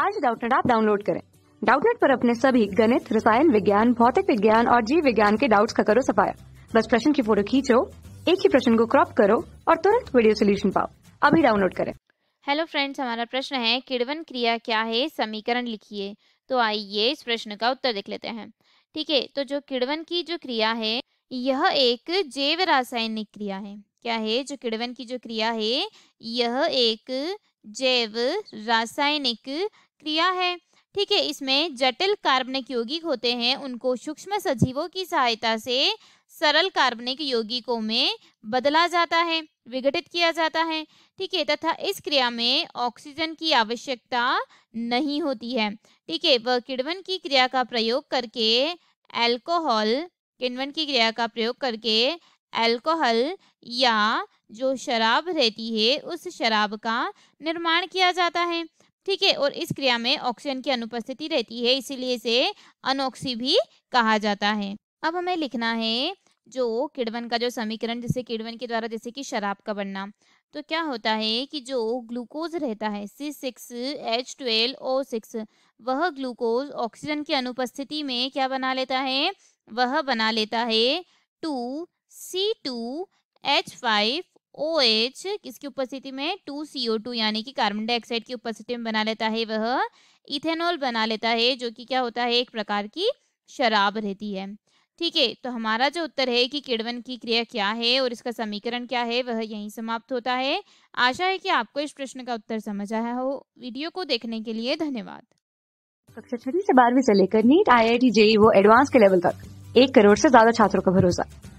आज डाउटनेट आप डाउनलोड करें डाउटनेट पर अपने सभी गणित रसायन विज्ञान भौतिक विज्ञान और जीव विज्ञान के डाउट्स का करो सफाया बस प्रश्न की फोटो खींचो एक ही प्रश्न को क्रॉप करो और तुरंत वीडियो सोल्यूशन पाओ अभी डाउनलोड करें हेलो फ्रेंड्स हमारा प्रश्न है किड़वन क्रिया क्या है समीकरण लिखिए तो आइए इस प्रश्न का उत्तर देख लेते हैं ठीक है तो जो किड़वन की जो क्रिया है यह एक जैव रासायनिक क्रिया है क्या है जो किड़वन की जो क्रिया है यह एक जैव रासायनिक क्रिया है ठीक है इसमें जटिल कार्बनिक यौगिक होते हैं उनको सूक्ष्म सजीवों की सहायता से सरल कार्बनिक यौगिकों में बदला जाता है विघटित किया जाता है ठीक है तथा इस क्रिया में ऑक्सीजन की आवश्यकता नहीं होती है ठीक है वह किण्वन की क्रिया का प्रयोग करके एल्कोहल किण्वन की क्रिया का प्रयोग करके एल्कोहल या जो शराब रहती है उस शराब का निर्माण किया जाता है ठीक है और इस क्रिया में ऑक्सीजन की अनुपस्थिति रहती है इसीलिए इसे अनोक्सी भी कहा जाता है अब हमें लिखना है जो किड़वन का जो समीकरण जैसे किड़वन के द्वारा जैसे कि शराब का बनना तो क्या होता है कि जो ग्लूकोज रहता है C six H twelve O six वह ग्लूकोज ऑक्सीजन की अनुपस्थिति में क्या बना लेता है वह बना लेता है two C two H five O H किसकी उपस्थिति में टू सी ओ टू यानी कि कार्बन डाइऑक्साइड की उपस्थिति में बना लेता है वह इथेनॉल बना लेता है जो कि क्या होता है एक प्रकार की शराब रहती है ठीक है तो हमारा जो उत्तर है कि किड़वन की क्रिया क्या है और इसका समीकरण क्या है वह यहीं समाप्त होता है आशा है कि आपको इस प्रश्न का उत्तर समझ आया हो वीडियो को देखने के लिए धन्यवाद कक्षा छठी से बारहवीं से लेकर NEET I I T JEE वो एडवांस के लेवल तक एक करोड़ से ज्यादा छात्रों का भरोसा